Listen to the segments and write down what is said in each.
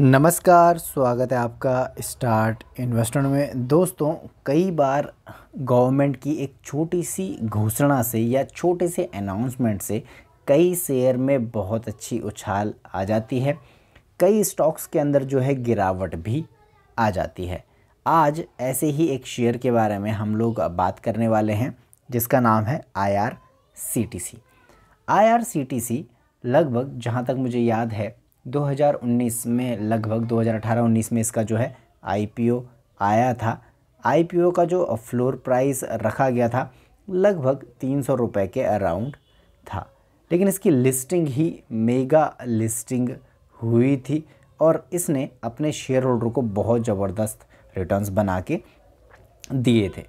नमस्कार स्वागत है आपका स्टार्ट इन्वेस्टमेंट में दोस्तों कई बार गवर्नमेंट की एक छोटी सी घोषणा से या छोटे से अनाउंसमेंट से कई शेयर में बहुत अच्छी उछाल आ जाती है कई स्टॉक्स के अंदर जो है गिरावट भी आ जाती है आज ऐसे ही एक शेयर के बारे में हम लोग बात करने वाले हैं जिसका नाम है I R C T C I R C T C लगभग जहाँ तक मुझे याद है 2019 में लगभग 2018-19 में इसका जो है आईपीओ आया था आईपीओ का जो फ्लोर प्राइस रखा गया था लगभग तीन सौ रुपये के अराउंड था लेकिन इसकी लिस्टिंग ही मेगा लिस्टिंग हुई थी और इसने अपने शेयर होल्डर को बहुत ज़बरदस्त रिटर्न्स बना के दिए थे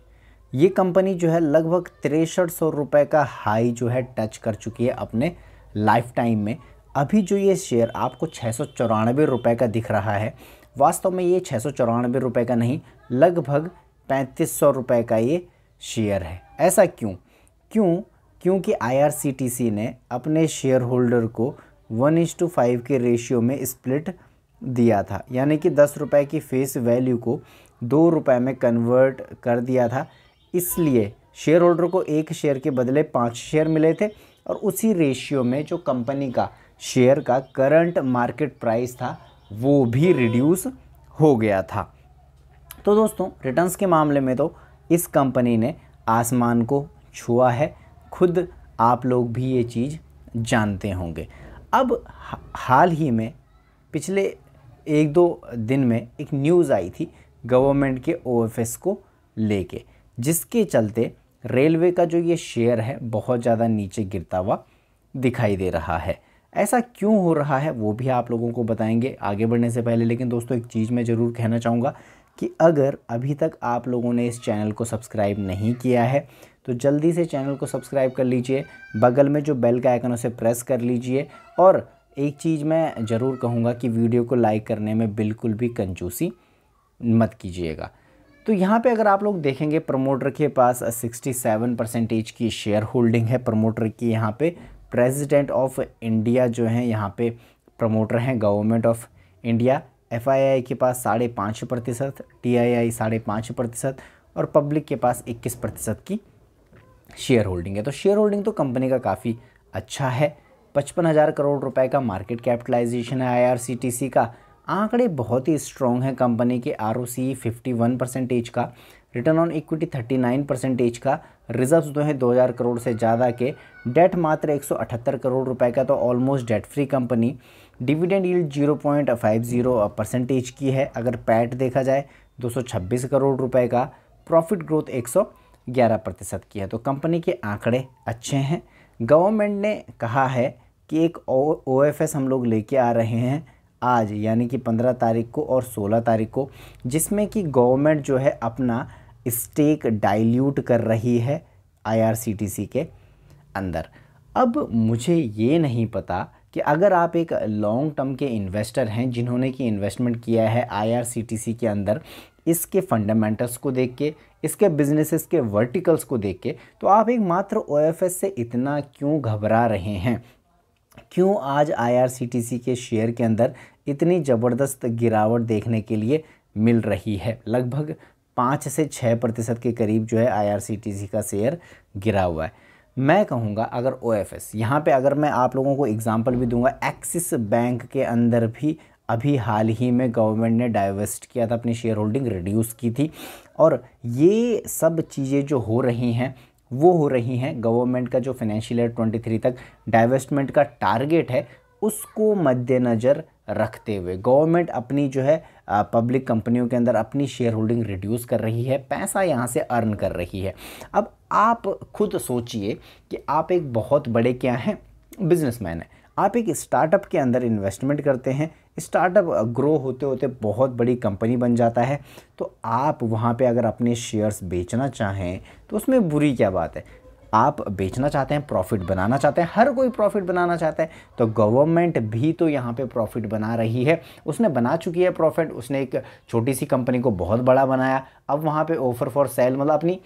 ये कंपनी जो है लगभग तिरसठ सौ रुपये का हाई जो है टच कर चुकी है अपने लाइफ टाइम में अभी जो ये शेयर आपको छः सौ चौरानवे रुपये का दिख रहा है वास्तव में ये छः सौ चौरानवे रुपये का नहीं लगभग पैंतीस सौ रुपये का ये शेयर है ऐसा क्यों क्यों क्योंकि आईआरसीटीसी ने अपने शेयर होल्डर को वन इंस टू फाइव के रेशियो में स्प्लिट दिया था यानी कि दस रुपये की फेस वैल्यू को दो रुपये में कन्वर्ट कर दिया था इसलिए शेयर होल्डर को एक शेयर के बदले पाँच शेयर मिले थे और उसी रेशियो में जो कंपनी का शेयर का करंट मार्केट प्राइस था वो भी रिड्यूस हो गया था तो दोस्तों रिटर्न्स के मामले में तो इस कंपनी ने आसमान को छुआ है खुद आप लोग भी ये चीज़ जानते होंगे अब हाल ही में पिछले एक दो दिन में एक न्यूज़ आई थी गवर्नमेंट के ओएफएस को लेके जिसके चलते रेलवे का जो ये शेयर है बहुत ज़्यादा नीचे गिरता हुआ दिखाई दे रहा है ऐसा क्यों हो रहा है वो भी आप लोगों को बताएंगे आगे बढ़ने से पहले लेकिन दोस्तों एक चीज़ मैं ज़रूर कहना चाहूँगा कि अगर अभी तक आप लोगों ने इस चैनल को सब्सक्राइब नहीं किया है तो जल्दी से चैनल को सब्सक्राइब कर लीजिए बगल में जो बेल का आइकन उसे प्रेस कर लीजिए और एक चीज़ मैं ज़रूर कहूँगा कि वीडियो को लाइक करने में बिल्कुल भी कंजूसी मत कीजिएगा तो यहाँ पे अगर आप लोग देखेंगे प्रमोटर के पास 67 परसेंटेज की शेयर होल्डिंग है प्रमोटर की यहाँ पे प्रेसिडेंट ऑफ इंडिया जो हैं यहाँ पे प्रमोटर हैं गवर्नमेंट ऑफ इंडिया एफआईआई के पास साढ़े पाँच प्रतिशत टी आई साढ़े पाँच प्रतिशत और पब्लिक के पास इक्कीस प्रतिशत की शेयर होल्डिंग है तो शेयर होल्डिंग तो कंपनी का काफ़ी अच्छा है पचपन हज़ार करोड़ रुपए का मार्केट कैपिटलाइजेशन है आईआरसीटीसी का आंकड़े बहुत ही स्ट्रॉन्ग हैं कंपनी के R O C fifty one percentage का return on equity thirty nine percentage का रिजर्व्स जो हैं 2000 करोड़ से ज़्यादा के डेट मात्र 178 करोड़ रुपए का तो almost debt free company dividend yield 0.50 percentage की है अगर पैट देखा जाए 226 करोड़ रुपए का प्रॉफिट ग्रोथ 111 प्रतिशत की है तो कंपनी के आंकड़े अच्छे हैं गवर्नमेंट ने कहा है कि एक ओ हम लोग लेके आ रहे हैं आज यानी कि पंद्रह तारीख को और सोलह तारीख को जिसमें कि गवर्नमेंट जो है अपना स्टेक डाइल्यूट कर रही है आईआरसीटीसी के अंदर अब मुझे ये नहीं पता कि अगर आप एक लॉन्ग टर्म के इन्वेस्टर हैं जिन्होंने कि इन्वेस्टमेंट किया है आईआरसीटीसी के अंदर इसके फंडामेंटल्स को देख के इसके बिजनेसेस के वर्टिकल्स को देख के तो आप एक मात्र ओ से इतना क्यों घबरा रहे हैं क्यों आज आईआरसीटीसी के शेयर के अंदर इतनी ज़बरदस्त गिरावट देखने के लिए मिल रही है लगभग पाँच से छः प्रतिशत के करीब जो है आई का शेयर गिरा हुआ है मैं कहूँगा अगर ओ एफ एस यहाँ पर अगर मैं आप लोगों को एग्ज़ाम्पल भी दूंगा एक्सिस बैंक के अंदर भी अभी हाल ही में गवर्नमेंट ने डाइवेस्ट किया था अपनी शेयर होल्डिंग रिड्यूस की थी और ये सब चीज़ें जो हो रही हैं वो हो रही हैं गवर्नमेंट का जो फाइनेंशियल ईयर 23 तक डाइवेस्टमेंट का टारगेट है उसको मद्देनज़र रखते हुए गवर्नमेंट अपनी जो है पब्लिक कंपनियों के अंदर अपनी शेयर होल्डिंग रिड्यूस कर रही है पैसा यहाँ से अर्न कर रही है अब आप खुद सोचिए कि आप एक बहुत बड़े क्या हैं बिजनेसमैन हैं आप एक स्टार्टअप के अंदर इन्वेस्टमेंट करते हैं स्टार्टअप ग्रो होते होते बहुत बड़ी कंपनी बन जाता है तो आप वहाँ पे अगर अपने शेयर्स बेचना चाहें तो उसमें बुरी क्या बात है आप बेचना चाहते हैं प्रॉफिट बनाना चाहते हैं हर कोई प्रॉफिट बनाना चाहता है तो गवर्नमेंट भी तो यहाँ पे प्रॉफिट बना रही है उसने बना चुकी है प्रॉफिट उसने एक छोटी सी कंपनी को बहुत बड़ा बनाया अब वहाँ पे ऑफर फॉर सेल मतलब अपनी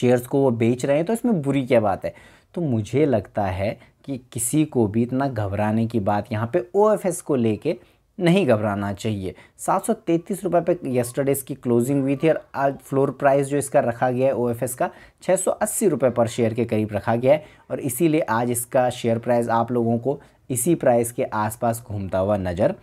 शेयर्स को वो बेच रहे हैं तो इसमें बुरी क्या बात है तो मुझे लगता है कि किसी को भी इतना घबराने की बात यहाँ पर ओ को लेकर नहीं घबराना चाहिए सात सौ तैंतीस रुपये पे यस्टरडेज़ की क्लोजिंग हुई थी और आज फ्लोर प्राइस जो इसका रखा गया है ओएफएस का छः सौ अस्सी रुपये पर शेयर के करीब रखा गया है और इसीलिए आज इसका शेयर प्राइस आप लोगों को इसी प्राइस के आसपास घूमता हुआ नज़र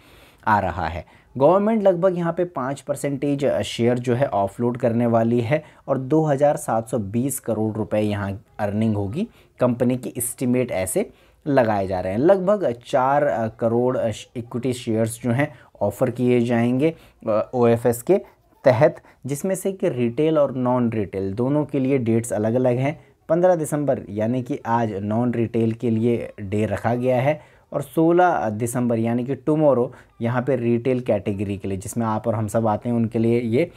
आ रहा है गवर्नमेंट लगभग यहाँ पे पाँच परसेंटेज शेयर जो है ऑफलोड करने वाली है और 2720 करोड़ रुपए यहाँ अर्निंग होगी कंपनी की इस्टीमेट ऐसे लगाए जा रहे हैं लगभग चार करोड़ इक्विटी शेयर्स जो हैं ऑफ़र किए जाएंगे ओ के तहत जिसमें से कि रिटेल और नॉन रिटेल दोनों के लिए डेट्स अलग अलग हैं पंद्रह दिसंबर यानी कि आज नॉन रिटेल के लिए डे रखा गया है और 16 दिसंबर यानी कि टुमारो यहाँ पे रिटेल कैटेगरी के लिए जिसमें आप और हम सब आते हैं उनके लिए ये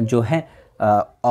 जो है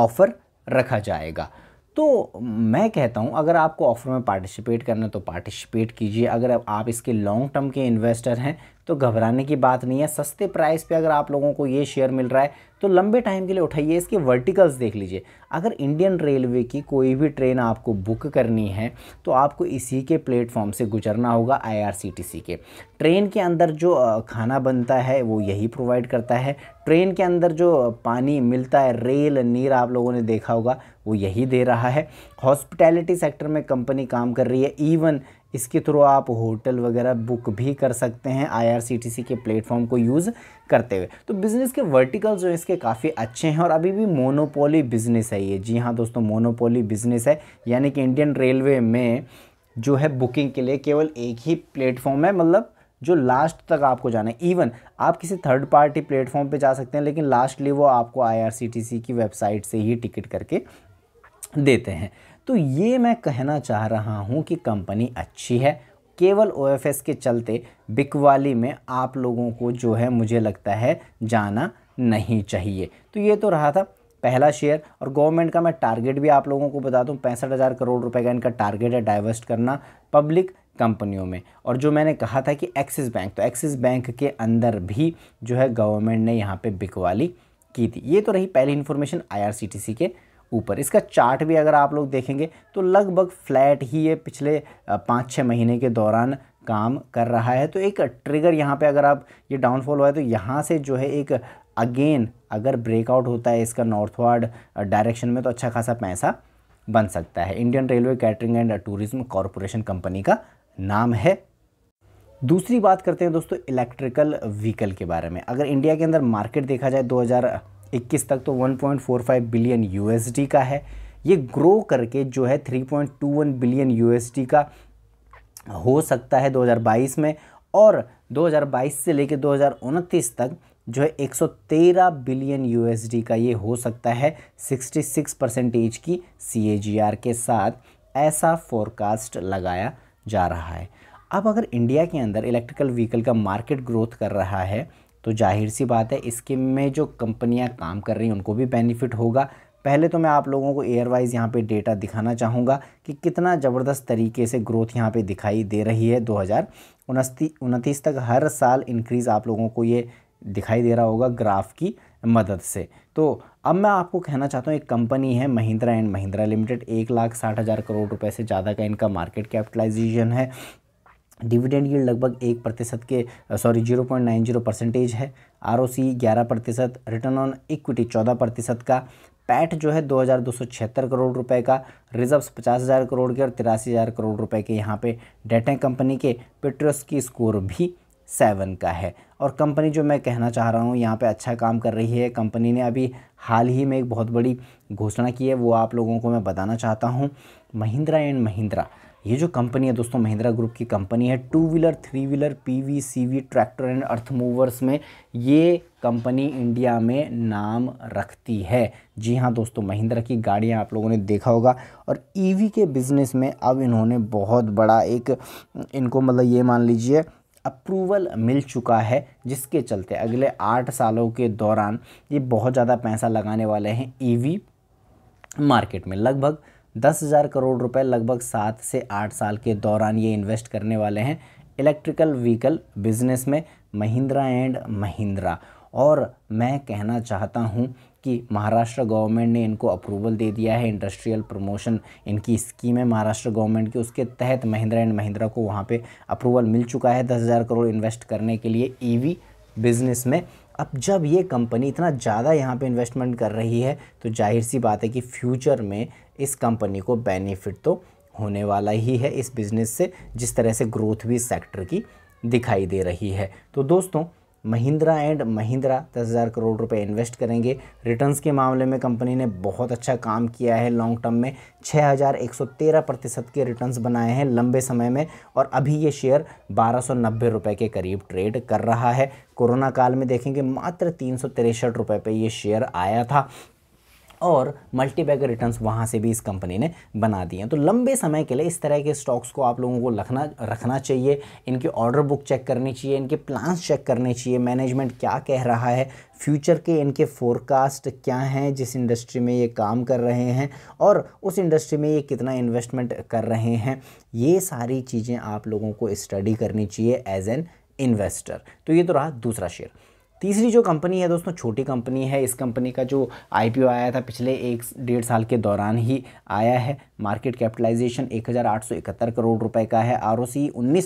ऑफ़र रखा जाएगा तो मैं कहता हूँ अगर आपको ऑफर में पार्टिसिपेट करना है तो पार्टिसिपेट कीजिए अगर आप इसके लॉन्ग टर्म के इन्वेस्टर हैं तो घबराने की बात नहीं है सस्ते प्राइस पे अगर आप लोगों को ये शेयर मिल रहा है तो लंबे टाइम के लिए उठाइए इसके वर्टिकल्स देख लीजिए अगर इंडियन रेलवे की कोई भी ट्रेन आपको बुक करनी है तो आपको इसी के प्लेटफॉर्म से गुजरना होगा आईआरसीटीसी के ट्रेन के अंदर जो खाना बनता है वो यही प्रोवाइड करता है ट्रेन के अंदर जो पानी मिलता है रेल नीर आप लोगों ने देखा होगा वो यही दे रहा है हॉस्पिटैलिटी सेक्टर में कंपनी काम कर रही है इवन इसके थ्रू आप होटल वगैरह बुक भी कर सकते हैं आईआरसीटीसी के प्लेटफॉर्म को यूज़ करते हुए तो बिज़नेस के वर्टिकल जो इसके काफ़ी अच्छे हैं और अभी भी मोनोपोली बिज़नेस है ये जी हाँ दोस्तों मोनोपोली बिज़नेस है यानी कि इंडियन रेलवे में जो है बुकिंग के लिए केवल एक ही प्लेटफॉर्म है मतलब जो लास्ट तक आपको जाना है इवन आप किसी थर्ड पार्टी प्लेटफॉर्म पे जा सकते हैं लेकिन लास्टली वो आपको आईआरसीटीसी की वेबसाइट से ही टिकट करके देते हैं तो ये मैं कहना चाह रहा हूँ कि कंपनी अच्छी है केवल ओ के चलते बिकवाली में आप लोगों को जो है मुझे लगता है जाना नहीं चाहिए तो ये तो रहा था पहला शेयर और गवर्नमेंट का मैं टारगेट भी आप लोगों को बता दूं पैंसठ हज़ार करोड़ रुपए का इनका टारगेट है डाइवर्स्ट करना पब्लिक कंपनियों में और जो मैंने कहा था कि एक्सिस बैंक तो एक्सिस बैंक के अंदर भी जो है गवर्नमेंट ने यहाँ पे बिकवाली की थी ये तो रही पहली इन्फॉर्मेशन आई के ऊपर इसका चार्ट भी अगर आप लोग देखेंगे तो लगभग फ्लैट ही ये पिछले पाँच छः महीने के दौरान काम कर रहा है तो एक ट्रिगर यहाँ पे अगर आप ये डाउनफॉल हुआ है तो यहाँ से जो है एक अगेन अगर ब्रेकआउट होता है इसका नॉर्थवर्ड डायरेक्शन में तो अच्छा खासा पैसा बन सकता है Indian Railway Catering and Tourism Corporation company का नाम है दूसरी बात करते हैं दोस्तों इलेक्ट्रिकल व्हीकल के बारे में अगर इंडिया के अंदर मार्केट देखा जाए 2000 21 तक तो 1.45 बिलियन यूएसडी का है ये ग्रो करके जो है 3.21 बिलियन यूएसडी का हो सकता है 2022 में और 2022 से लेकर दो तक जो है 113 बिलियन यूएसडी का ये हो सकता है 66 परसेंटेज की सीएजीआर के साथ ऐसा फोरकास्ट लगाया जा रहा है अब अगर इंडिया के अंदर इलेक्ट्रिकल व्हीकल का मार्केट ग्रोथ कर रहा है तो जाहिर सी बात है इसके में जो कंपनियां काम कर रही हैं उनको भी बेनिफिट होगा पहले तो मैं आप लोगों को एयर वाइज यहाँ पे डेटा दिखाना चाहूँगा कि कितना ज़बरदस्त तरीके से ग्रोथ यहाँ पे दिखाई दे रही है दो हज़ार उनतीस तक हर साल इंक्रीज़ आप लोगों को ये दिखाई दे रहा होगा ग्राफ की मदद से तो अब मैं आपको कहना चाहता हूँ एक कंपनी है महिंद्रा एंड महिंद्रा लिमिटेड एक लाख साठ हज़ार करोड़ रुपए से ज़्यादा का इनका मार्केट कैपिटलाइजेशन है डिविडेंड ये लगभग एक प्रतिशत के sorry zero point nine zero percentage है आर ओ सी ग्यारह प्रतिशत रिटर्न ऑन इक्विटी चौदह प्रतिशत का पैट जो है दो हज़ार दो सौ छिहत्तर करोड़ रुपए का रिजर्व्स पचास हज़ार करोड़ के और तिरासी हज़ार करोड़ रुपए के यहाँ पे हैं कंपनी के पेट्रोस की स्कोर भी सेवन का है और कंपनी जो मैं कहना चाह रहा हूँ यहाँ पे अच्छा काम कर रही है कंपनी ने अभी हाल ही में एक बहुत बड़ी घोषणा की है वो आप लोगों को मैं बताना चाहता हूँ महिंद्रा एंड महिंद्रा ये जो कंपनी है दोस्तों महिंद्रा ग्रुप की कंपनी है two wheeler three wheeler PV CV tractor and earth movers में ये कंपनी इंडिया में नाम रखती है जी हाँ दोस्तों महिंद्रा की गाड़ियाँ आप लोगों ने देखा होगा और ईवी के बिज़नेस में अब इन्होंने बहुत बड़ा एक इनको मतलब ये मान लीजिए अप्रूवल मिल चुका है जिसके चलते अगले आठ सालों के दौरान ये बहुत ज़्यादा पैसा लगाने वाले हैं ईवी मार्केट में लगभग दस हज़ार करोड़ रुपए लगभग सात से आठ साल के दौरान ये इन्वेस्ट करने वाले हैं इलेक्ट्रिकल व्हीकल बिजनेस में महिंद्रा एंड महिंद्रा और मैं कहना चाहता हूँ कि महाराष्ट्र गवर्नमेंट ने इनको अप्रूवल दे दिया है इंडस्ट्रियल प्रमोशन इनकी स्कीम है महाराष्ट्र गवर्नमेंट की उसके तहत महिंद्रा एंड महिंद्रा को वहाँ पे अप्रूवल मिल चुका है दस हज़ार करोड़ इन्वेस्ट करने के लिए ईवी e बिजनेस में अब जब ये कंपनी इतना ज़्यादा यहाँ पे इन्वेस्टमेंट कर रही है तो जाहिर सी बात है कि फ्यूचर में इस कंपनी को बेनिफिट तो होने वाला ही है इस बिज़नेस से जिस तरह से ग्रोथ भी सेक्टर की दिखाई दे रही है तो दोस्तों महिंद्रा एंड महिंद्रा दस हज़ार करोड़ रुपए इन्वेस्ट करेंगे रिटर्न्स के मामले में कंपनी ने बहुत अच्छा काम किया है लॉन्ग टर्म में 6,113 प्रतिशत के रिटर्न्स बनाए हैं लंबे समय में और अभी ये शेयर बारह रुपए के करीब ट्रेड कर रहा है कोरोना काल में देखेंगे मात्र तीन सौ पे ये शेयर आया था और मल्टीबैगर रिटर्न्स वहाँ से भी इस कंपनी ने बना दिए तो लंबे समय के लिए इस तरह के स्टॉक्स को आप लोगों को रखना रखना चाहिए इनकी ऑर्डर बुक चेक करनी चाहिए इनके प्लान्स चेक करने चाहिए मैनेजमेंट क्या कह रहा है फ्यूचर के इनके फोरकास्ट क्या हैं जिस इंडस्ट्री में ये काम कर रहे हैं और उस इंडस्ट्री में ये कितना इन्वेस्टमेंट कर रहे हैं ये सारी चीज़ें आप लोगों को स्टडी करनी चाहिए एज एन इन्वेस्टर तो ये तो रहा दूसरा शेयर तीसरी जो कंपनी है दोस्तों छोटी कंपनी है इस कंपनी का जो आई आया था पिछले एक डेढ़ साल के दौरान ही आया है मार्केट कैपिटलाइजेशन एक करोड़ रुपए का है आर ओ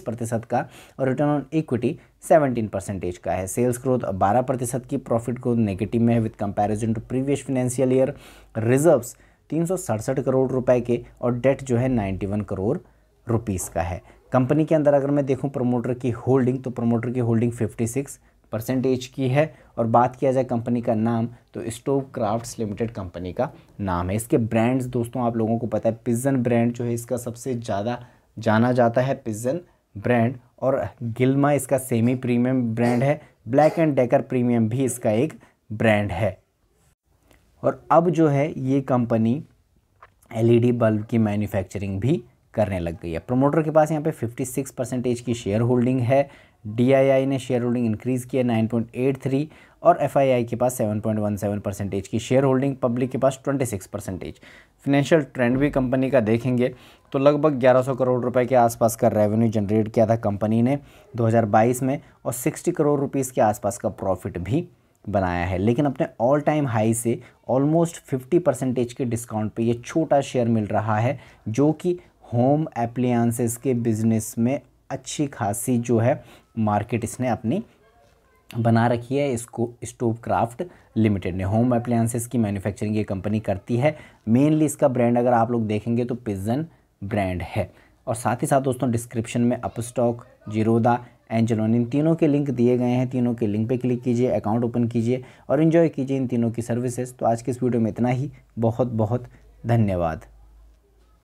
प्रतिशत का और रिटर्न ऑन इक्विटी 17 परसेंटेज का है सेल्स ग्रोथ 12 प्रतिशत की प्रॉफिट ग्रोथ नेगेटिव में है with comparison to previous financial year reserves तीन करोड़ रुपए के और डेट जो है 91 करोड़ रुपीज़ का है कंपनी के अंदर अगर मैं देखूं प्रमोटर की होल्डिंग तो प्रमोटर की होल्डिंग 56 परसेंटेज की है और बात किया जाए कंपनी का नाम तो स्टोव क्राफ्ट्स लिमिटेड कंपनी का नाम है इसके ब्रांड्स दोस्तों आप लोगों को पता है पिजन ब्रांड जो है इसका सबसे ज़्यादा जाना जाता है पिजन ब्रांड और गिल्मा इसका सेमी प्रीमियम ब्रांड है ब्लैक एंड डेकर प्रीमियम भी इसका एक ब्रांड है और अब जो है ये कंपनी एल बल्ब की मैन्युफैक्चरिंग भी करने लग गई है प्रोमोटर के पास यहाँ पे 56 परसेंटेज की शेयर होल्डिंग है डी ने शेयर होल्डिंग इंक्रीज़ किया 9.83 और एफ के पास 7.17 परसेंटेज की शेयर होल्डिंग पब्लिक के पास 26 परसेंटेज फिनेंशियल ट्रेंड भी कंपनी का देखेंगे तो लगभग 1100 करोड़ रुपए के आसपास का रेवेन्यू जनरेट किया था कंपनी ने 2022 में और 60 करोड़ रुपीज़ के आसपास का प्रॉफिट भी बनाया है लेकिन अपने ऑल टाइम हाई से ऑलमोस्ट फिफ्टी परसेंटेज के डिस्काउंट पर यह छोटा शेयर मिल रहा है जो कि होम एप्लियांसेस के बिज़नेस में अच्छी खासी जो है मार्केट इसने अपनी बना रखी है इसको स्टोव क्राफ्ट लिमिटेड ने होम अप्लायंसेस की मैन्युफैक्चरिंग ये कंपनी करती है मेनली इसका ब्रांड अगर आप लोग देखेंगे तो पिजन ब्रांड है और साथ ही साथ दोस्तों डिस्क्रिप्शन में अपस्टॉक जीरोदा एंजलोन इन तीनों के लिंक दिए गए हैं तीनों के लिंक पे क्लिक कीजिए अकाउंट ओपन कीजिए और इन्जॉय कीजिए इन तीनों की सर्विसेज तो आज के इस वीडियो में इतना ही बहुत बहुत धन्यवाद